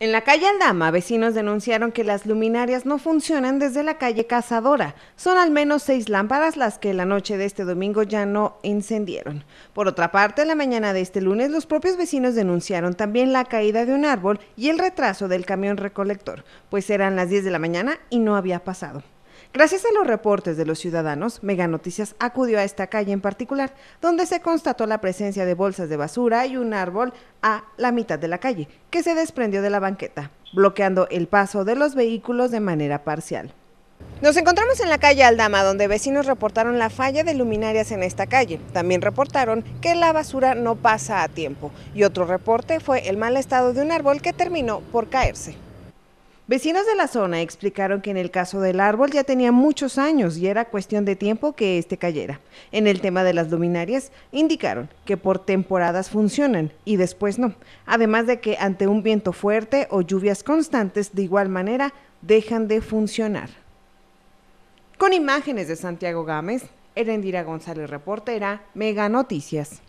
En la calle Aldama, vecinos denunciaron que las luminarias no funcionan desde la calle Cazadora. Son al menos seis lámparas las que la noche de este domingo ya no encendieron. Por otra parte, la mañana de este lunes, los propios vecinos denunciaron también la caída de un árbol y el retraso del camión recolector, pues eran las 10 de la mañana y no había pasado. Gracias a los reportes de los ciudadanos, Mega Noticias acudió a esta calle en particular, donde se constató la presencia de bolsas de basura y un árbol a la mitad de la calle, que se desprendió de la banqueta, bloqueando el paso de los vehículos de manera parcial. Nos encontramos en la calle Aldama, donde vecinos reportaron la falla de luminarias en esta calle. También reportaron que la basura no pasa a tiempo. Y otro reporte fue el mal estado de un árbol que terminó por caerse. Vecinos de la zona explicaron que en el caso del árbol ya tenía muchos años y era cuestión de tiempo que este cayera. En el tema de las luminarias, indicaron que por temporadas funcionan y después no. Además de que ante un viento fuerte o lluvias constantes, de igual manera, dejan de funcionar. Con imágenes de Santiago Gámez, Erendira González reportera, Mega Noticias.